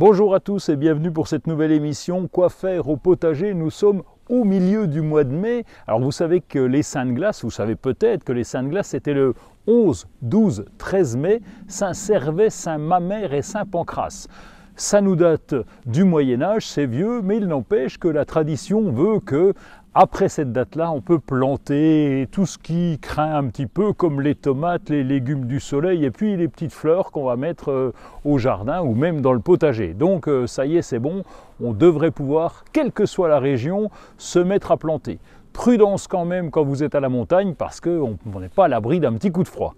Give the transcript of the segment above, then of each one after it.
Bonjour à tous et bienvenue pour cette nouvelle émission Quoi faire au potager Nous sommes au milieu du mois de mai. Alors vous savez que les saints de glace, vous savez peut-être que les saints de glace c'était le 11, 12, 13 mai, Saint Servais, Saint Mamère et Saint Pancras. Ça nous date du Moyen Âge, c'est vieux, mais il n'empêche que la tradition veut que après cette date-là, on peut planter tout ce qui craint un petit peu, comme les tomates, les légumes du soleil, et puis les petites fleurs qu'on va mettre euh, au jardin ou même dans le potager. Donc euh, ça y est, c'est bon, on devrait pouvoir, quelle que soit la région, se mettre à planter. Prudence quand même quand vous êtes à la montagne, parce qu'on n'est pas à l'abri d'un petit coup de froid.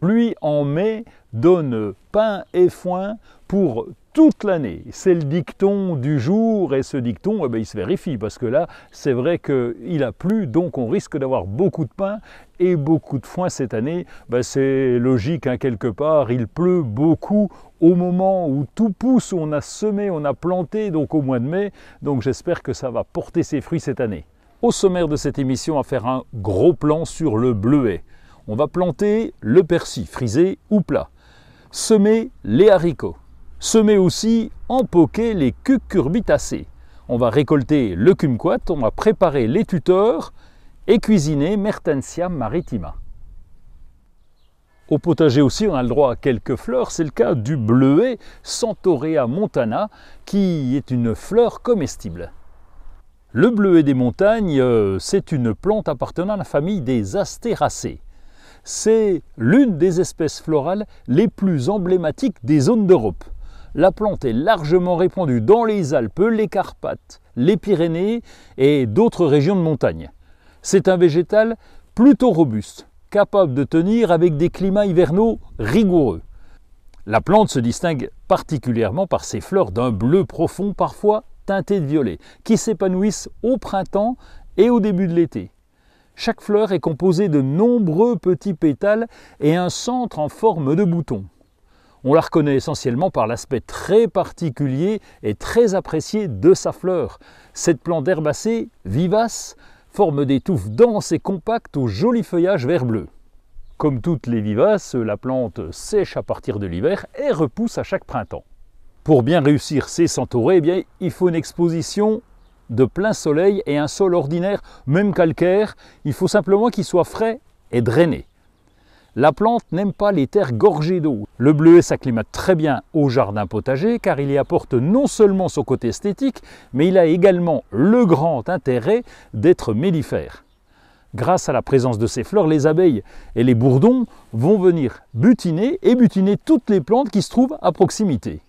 Pluie en mai donne pain et foin pour toute l'année. C'est le dicton du jour et ce dicton, eh ben, il se vérifie parce que là, c'est vrai qu'il a plu, donc on risque d'avoir beaucoup de pain et beaucoup de foin cette année. Ben, c'est logique, hein, quelque part, il pleut beaucoup au moment où tout pousse, où on a semé, on a planté, donc au mois de mai. Donc j'espère que ça va porter ses fruits cette année. Au sommaire de cette émission, à faire un gros plan sur le bleuet. On va planter le persil, frisé ou plat. Semer les haricots semer aussi en poquet les cucurbitacées. On va récolter le kumquat, on va préparer les tuteurs et cuisiner Mertensia maritima. Au potager aussi, on a le droit à quelques fleurs. C'est le cas du bleuet Centaurea montana, qui est une fleur comestible. Le bleuet des montagnes, euh, c'est une plante appartenant à la famille des astéracées. C'est l'une des espèces florales les plus emblématiques des zones d'Europe la plante est largement répandue dans les Alpes, les Carpates, les Pyrénées et d'autres régions de montagne. C'est un végétal plutôt robuste, capable de tenir avec des climats hivernaux rigoureux. La plante se distingue particulièrement par ses fleurs d'un bleu profond, parfois teinté de violet, qui s'épanouissent au printemps et au début de l'été. Chaque fleur est composée de nombreux petits pétales et un centre en forme de bouton. On la reconnaît essentiellement par l'aspect très particulier et très apprécié de sa fleur. Cette plante herbacée, vivace, forme des touffes denses et compactes au joli feuillage vert-bleu. Comme toutes les vivaces, la plante sèche à partir de l'hiver et repousse à chaque printemps. Pour bien réussir ses centaurées, eh il faut une exposition de plein soleil et un sol ordinaire, même calcaire. Il faut simplement qu'il soit frais et drainé. La plante n'aime pas les terres gorgées d'eau. Le bleuet s'acclimate très bien au jardin potager car il y apporte non seulement son côté esthétique, mais il a également le grand intérêt d'être mellifère. Grâce à la présence de ces fleurs, les abeilles et les bourdons vont venir butiner et butiner toutes les plantes qui se trouvent à proximité.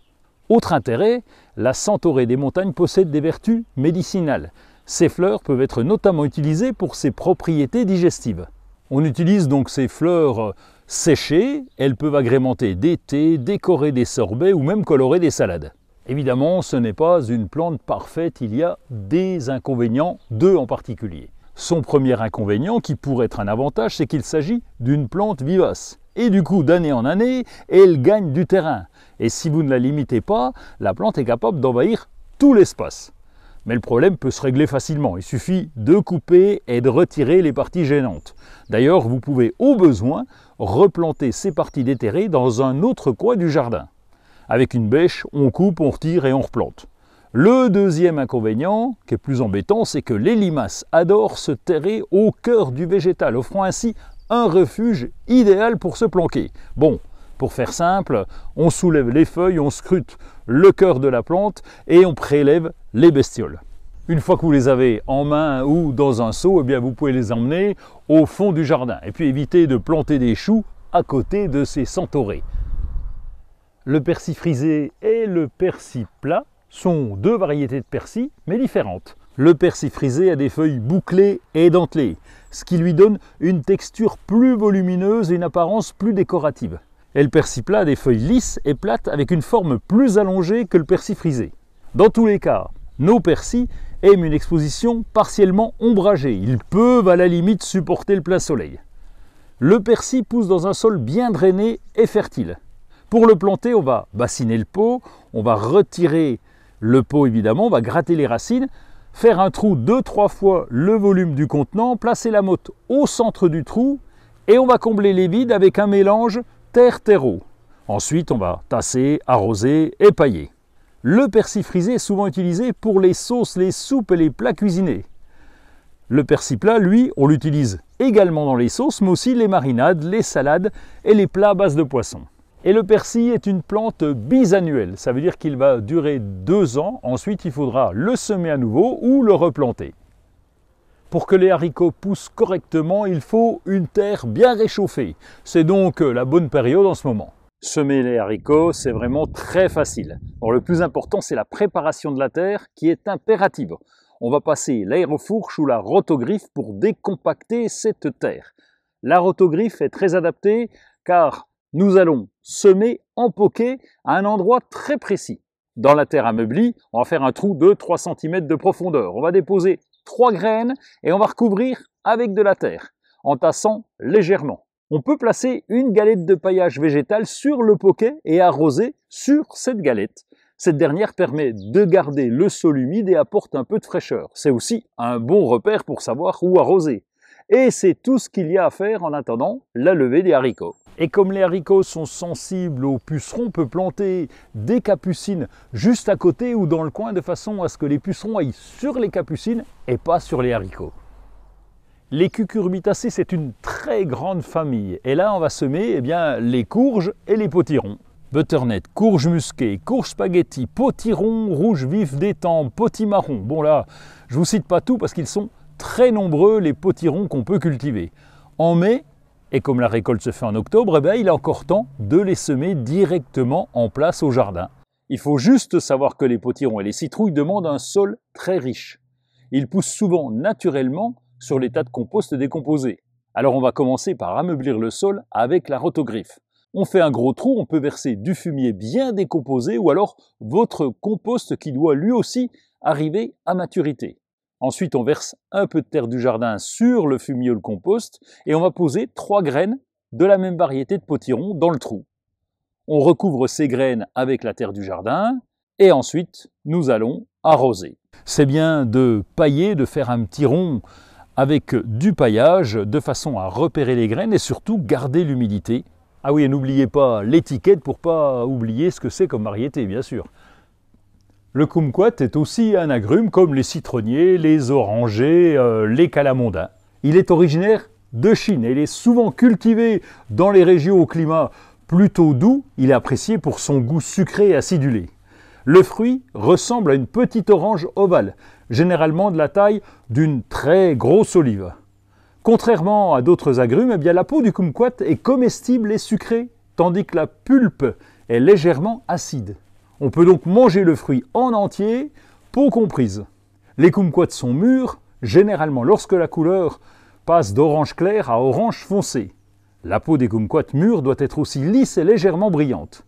Autre intérêt, la centaurée des montagnes possède des vertus médicinales. Ces fleurs peuvent être notamment utilisées pour ses propriétés digestives. On utilise donc ces fleurs euh, séchées, elles peuvent agrémenter des thés, décorer des sorbets ou même colorer des salades. Évidemment, ce n'est pas une plante parfaite, il y a des inconvénients, deux en particulier. Son premier inconvénient, qui pourrait être un avantage, c'est qu'il s'agit d'une plante vivace. Et du coup, d'année en année, elle gagne du terrain. Et si vous ne la limitez pas, la plante est capable d'envahir tout l'espace. Mais le problème peut se régler facilement. Il suffit de couper et de retirer les parties gênantes. D'ailleurs, vous pouvez au besoin replanter ces parties déterrées dans un autre coin du jardin. Avec une bêche, on coupe, on retire et on replante. Le deuxième inconvénient, qui est plus embêtant, c'est que les limaces adorent se terrer au cœur du végétal, offrant ainsi un refuge idéal pour se planquer. Bon, pour faire simple, on soulève les feuilles, on scrute le cœur de la plante et on prélève les bestioles. Une fois que vous les avez en main ou dans un seau, eh bien vous pouvez les emmener au fond du jardin et puis éviter de planter des choux à côté de ces centaurés. Le persil frisé et le persil plat sont deux variétés de persil, mais différentes. Le persil frisé a des feuilles bouclées et dentelées, ce qui lui donne une texture plus volumineuse et une apparence plus décorative. Et le persil plat a des feuilles lisses et plates avec une forme plus allongée que le persil frisé. Dans tous les cas, nos persis aiment une exposition partiellement ombragée. Ils peuvent à la limite supporter le plein soleil. Le persil pousse dans un sol bien drainé et fertile. Pour le planter, on va bassiner le pot, on va retirer le pot évidemment, on va gratter les racines, faire un trou deux-trois fois le volume du contenant, placer la motte au centre du trou et on va combler les vides avec un mélange terre-terreau. Ensuite, on va tasser, arroser et pailler. Le persil frisé est souvent utilisé pour les sauces, les soupes et les plats cuisinés. Le persil plat, lui, on l'utilise également dans les sauces, mais aussi les marinades, les salades et les plats à base de poisson. Et le persil est une plante bisannuelle, ça veut dire qu'il va durer deux ans, ensuite il faudra le semer à nouveau ou le replanter. Pour que les haricots poussent correctement, il faut une terre bien réchauffée. C'est donc la bonne période en ce moment. Semer les haricots, c'est vraiment très facile. Bon, le plus important, c'est la préparation de la terre qui est impérative. On va passer l'aérofourche ou la rotogriffe pour décompacter cette terre. La rotogriffe est très adaptée car nous allons semer en poquet à un endroit très précis. Dans la terre ameublie, on va faire un trou de 3 cm de profondeur. On va déposer 3 graines et on va recouvrir avec de la terre en tassant légèrement on peut placer une galette de paillage végétal sur le poquet et arroser sur cette galette. Cette dernière permet de garder le sol humide et apporte un peu de fraîcheur. C'est aussi un bon repère pour savoir où arroser. Et c'est tout ce qu'il y a à faire en attendant la levée des haricots. Et comme les haricots sont sensibles aux pucerons, on peut planter des capucines juste à côté ou dans le coin de façon à ce que les pucerons aillent sur les capucines et pas sur les haricots. Les cucurbitacées, c'est une très grande famille. Et là, on va semer eh bien, les courges et les potirons. Butternut, courge musquée, courge spaghetti, potiron rouge vif d'étang, potimarron. Bon là, je vous cite pas tout parce qu'ils sont très nombreux les potirons qu'on peut cultiver. En mai, et comme la récolte se fait en octobre, eh bien, il est encore temps de les semer directement en place au jardin. Il faut juste savoir que les potirons et les citrouilles demandent un sol très riche. Ils poussent souvent naturellement sur l'état de compost décomposé. Alors on va commencer par ameublir le sol avec la rotogriffe. On fait un gros trou, on peut verser du fumier bien décomposé ou alors votre compost qui doit lui aussi arriver à maturité. Ensuite, on verse un peu de terre du jardin sur le fumier ou le compost et on va poser trois graines de la même variété de potiron dans le trou. On recouvre ces graines avec la terre du jardin et ensuite nous allons arroser. C'est bien de pailler, de faire un petit rond avec du paillage de façon à repérer les graines et surtout garder l'humidité. Ah oui, et n'oubliez pas l'étiquette pour pas oublier ce que c'est comme variété, bien sûr. Le kumquat est aussi un agrume comme les citronniers, les orangers, euh, les calamondins. Il est originaire de Chine et il est souvent cultivé dans les régions au climat plutôt doux. Il est apprécié pour son goût sucré et acidulé. Le fruit ressemble à une petite orange ovale, généralement de la taille d'une très grosse olive. Contrairement à d'autres agrumes, eh bien la peau du kumquat est comestible et sucrée, tandis que la pulpe est légèrement acide. On peut donc manger le fruit en entier, peau comprise. Les kumquats sont mûrs, généralement lorsque la couleur passe d'orange clair à orange foncé. La peau des kumquats mûrs doit être aussi lisse et légèrement brillante.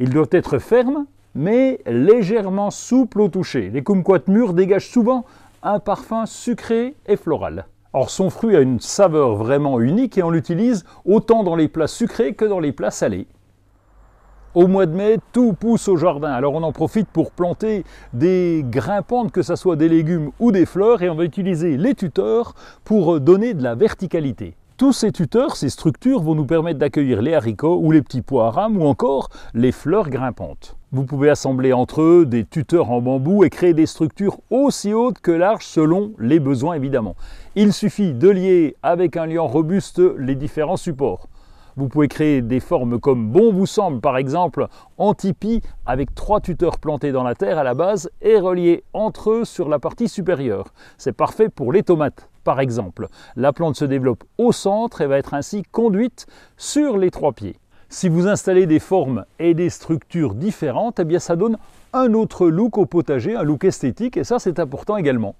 Il doit être ferme mais légèrement souple au toucher. Les kumquats mûrs dégagent souvent un parfum sucré et floral. Or, son fruit a une saveur vraiment unique et on l'utilise autant dans les plats sucrés que dans les plats salés. Au mois de mai, tout pousse au jardin, alors on en profite pour planter des grimpantes, que ce soit des légumes ou des fleurs, et on va utiliser les tuteurs pour euh, donner de la verticalité. Tous ces tuteurs, ces structures vont nous permettre d'accueillir les haricots ou les petits pois à rame ou encore les fleurs grimpantes. Vous pouvez assembler entre eux des tuteurs en bambou et créer des structures aussi hautes que larges selon les besoins évidemment. Il suffit de lier avec un lien robuste les différents supports. Vous pouvez créer des formes comme bon vous semble par exemple en tipi avec trois tuteurs plantés dans la terre à la base et reliés entre eux sur la partie supérieure. C'est parfait pour les tomates par exemple. La plante se développe au centre et va être ainsi conduite sur les trois pieds. Si vous installez des formes et des structures différentes, eh bien ça donne un autre look au potager, un look esthétique, et ça c'est important également.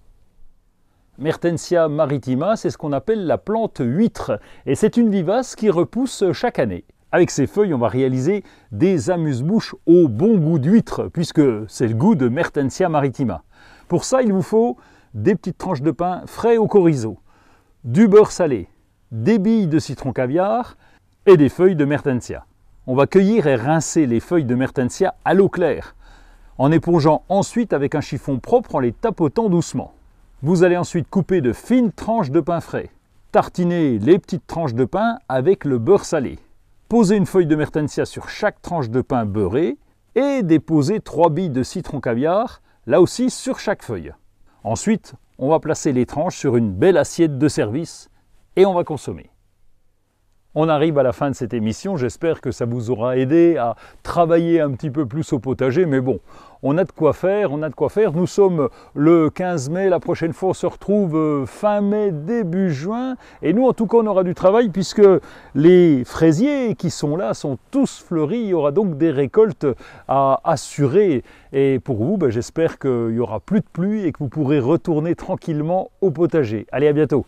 Mertensia maritima, c'est ce qu'on appelle la plante huître, et c'est une vivace qui repousse chaque année. Avec ses feuilles, on va réaliser des amuse-bouches au bon goût d'huître, puisque c'est le goût de Mertensia maritima. Pour ça, il vous faut des petites tranches de pain frais au chorizo, du beurre salé, des billes de citron caviar et des feuilles de mertensia. On va cueillir et rincer les feuilles de mertensia à l'eau claire, en épongeant ensuite avec un chiffon propre en les tapotant doucement. Vous allez ensuite couper de fines tranches de pain frais, tartiner les petites tranches de pain avec le beurre salé. Poser une feuille de mertensia sur chaque tranche de pain beurré et déposez trois billes de citron caviar, là aussi sur chaque feuille. Ensuite, on va placer les tranches sur une belle assiette de service et on va consommer. On arrive à la fin de cette émission, j'espère que ça vous aura aidé à travailler un petit peu plus au potager, mais bon, on a de quoi faire, on a de quoi faire. Nous sommes le 15 mai, la prochaine fois on se retrouve euh, fin mai, début juin, et nous en tout cas on aura du travail puisque les fraisiers qui sont là sont tous fleuris, il y aura donc des récoltes à assurer, et pour vous, ben, j'espère qu'il n'y aura plus de pluie et que vous pourrez retourner tranquillement au potager. Allez, à bientôt